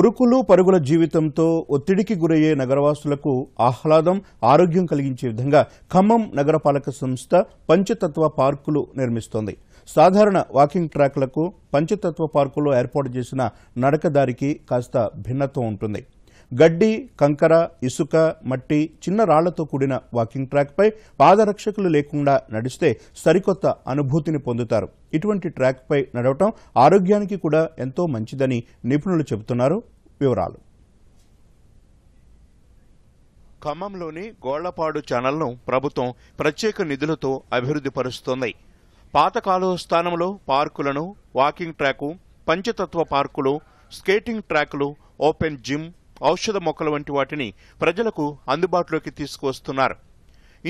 ఉరుకులు పరుగుల జీవితంతో ఒత్తిడికి గురయ్యే నగరవాసులకు ఆహ్లాదం ఆరోగ్యం కలిగించే విధంగా ఖమ్మం నగరపాలక సంస్థ పంచతత్వ పార్కులు నిర్మిస్తోంది సాధారణ వాకింగ్ ట్రాక్లకు పంచతత్వ పార్కులో ఏర్పాటు చేసిన నడకదారికి కాస్త భిన్నత్వం ఉంటుంది గడ్డి కంకర ఇసుక మట్టి చిన్న రాళ్లతో కూడిన వాకింగ్ ట్రాక్పై పాదరక్షకులు లేకుండా నడిస్తే సరికొత్త అనుభూతిని పొందుతారు ఇటువంటి ట్రాక్పై నడవటం ఆరోగ్యానికి కూడా ఎంతో మంచిదని నిపుణులు చెబుతున్నారు వివరాలు ఖమ్మంలోని గోళ్లపాడు ఛానల్ను ప్రభుత్వం ప్రత్యేక నిధులతో అభివృద్ధి పరుస్తోంది పాత కాలువ స్థానంలో పార్కులను వాకింగ్ ట్రాకు పంచతత్వ పార్కులు స్కేటింగ్ ట్రాకులు ఓపెన్ జిమ్ ఔషధ మొక్కల వంటి వాటిని ప్రజలకు అందుబాటులోకి తీసుకువస్తున్నారు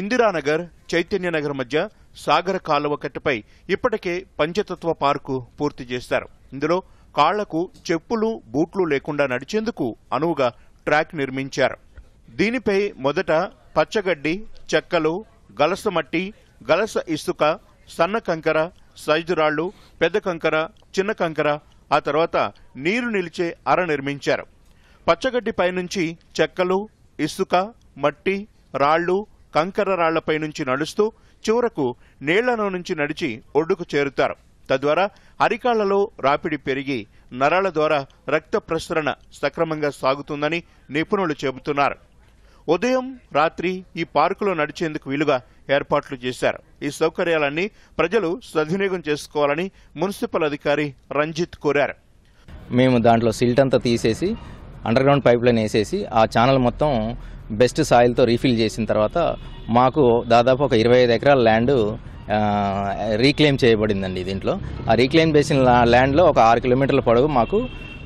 ఇందిరానగర్ చైతన్యనగర్ మధ్య సాగర కాలువ కట్టపై ఇప్పటికే పంచతత్వ పార్కు పూర్తి చేశారు ఇందులో కాళ్లకు చెప్పులు బూట్లు లేకుండా నడిచేందుకు అనువుగా ట్రాక్ నిర్మించారు దీనిపై మొదట పచ్చగడ్డి చెక్కలు గలస మట్టి గలస ఇసుక సన్న కంకర సైజురాళ్లు పెద్ద కంకర చిన్న కంకర ఆ తర్వాత నీరు నిలిచే అర నిర్మించారు పచ్చగడ్డి పైనుంచి చెక్కలు ఇసుక మట్టి రాళ్లు కంకర రాళ్లపై నుంచి నడుస్తూ చివరకు నీళ్లను నుంచి నడిచి ఒడ్డుకు చేరుతారు తద్వారా అరికాళ్లలో రాపిడి పెరిగి నరాల ద్వారా రక్త ప్రసరణ సక్రమంగా సాగుతుందని నిపుణులు చెబుతున్నారు ఉదయం రాత్రి ఈ పార్కులో నడిచేందుకు వీలుగా ఏర్పాట్లు చేశారు ఈ సౌకర్యాలన్నీ ప్రజలు సద్వినియోగం చేసుకోవాలని మున్సిపల్ అధికారి రంజిత్ కోరారు మేము దాంట్లో సిల్ట్ అంతా తీసేసి అండర్ గ్రౌండ్ పైప్ లైన్ వేసేసి ఆ ఛానల్ మొత్తం బెస్ట్ సాయిల్తో రీఫిల్ చేసిన తర్వాత మాకు దాదాపు ఒక ఇరవై ఐదు ఎకరాల ల్యాండ్ రీక్లెయిమ్ చేయబడిందండి దీంట్లో ఆ రీక్లెయిమ్ చేసిన ల్యాండ్లో ఒక ఆరు కిలోమీటర్ల పొడవు మాకు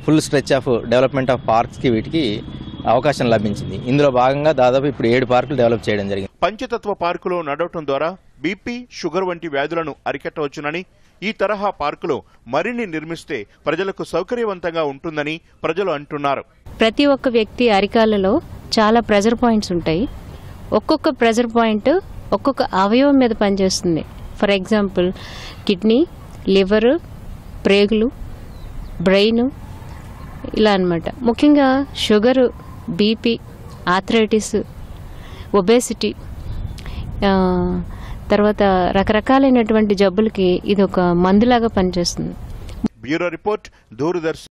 full stretch of development of పార్క్స్కి వీటికి అవకాశం లభించింది ఇందులో భాగంగా దాదాపు ఇప్పుడు ఏడు పార్కులు డెవలప్ చేయడం జరిగింది పంచతత్వ పార్కులో నడవటం ద్వారా బీపీ షుగర్ వంటి వ్యాధులను అరికట్టవచ్చునని ఈ తరహా పార్కులో మరిన్ని నిర్మిస్తే ప్రజలకు సౌకర్యవంతంగా ఉంటుందని ప్రజలు అంటున్నారు ప్రతి ఒక్క వ్యక్తి అరికాలలో చాలా ప్రెజర్ పాయింట్స్ ఉంటాయి ఒక్కొక్క ప్రెజర్ పాయింట్ ఒక్కొక్క అవయవం మీద పనిచేస్తుంది ఫర్ ఎగ్జాంపుల్ కిడ్నీ లివర్ ప్రేగులు బ్రెయిన్ ఇలా అనమాట ముఖ్యంగా షుగరు బీపీ ఆథరైటిస్ ఒబేసిటీ తర్వాత రకరకాలైనటువంటి జబ్బులకి ఇది ఒక మందులాగా పనిచేస్తుంది బ్యూరో రిపోర్ట్ దూరదర్శన్